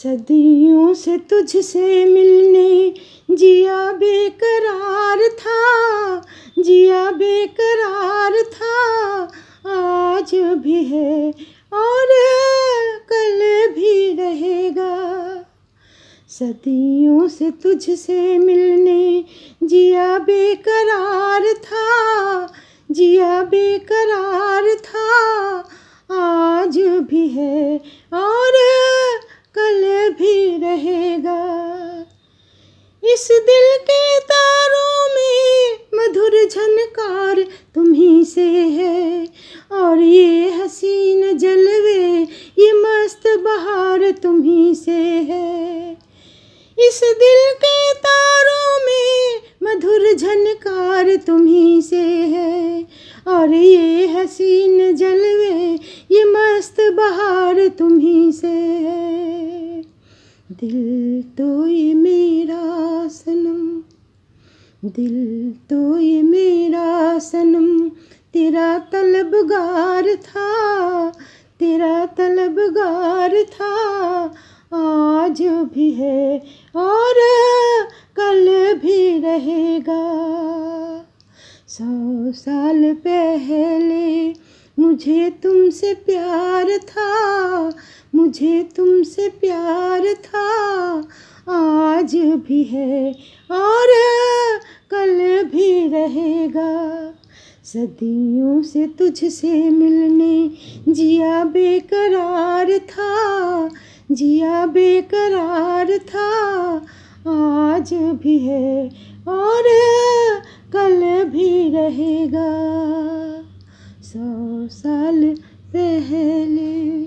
सदियों से तुझसे मिलने जिया बेकरार था जिया बेकरार था आज भी है और कल भी रहेगा सदियों से तुझसे मिलने जिया बेकरार था जिया बेकरार था आज भी है इस दिल के तारों में मधुर झनकार तुम्ही से है और ये हसीन जलवे ये मस्त बहार तुम्ही से है इस दिल के तारों में मधुर झनकार तुम्ही से है और ये हसीन जलवे ये मस्त बहार तुम्ही से है दिल तो ये मेरा दिल तो ये मेरा सनम तेरा तलबगार था तेरा तलबगार था आज भी है और कल भी रहेगा सौ साल पहले मुझे तुमसे प्यार था मुझे तुमसे प्यार था आज भी है और कल भी रहेगा सदियों से तुझसे मिलने जिया बेकरार था जिया बेकरार था आज भी है और कल भी रहेगा सौ साल पहले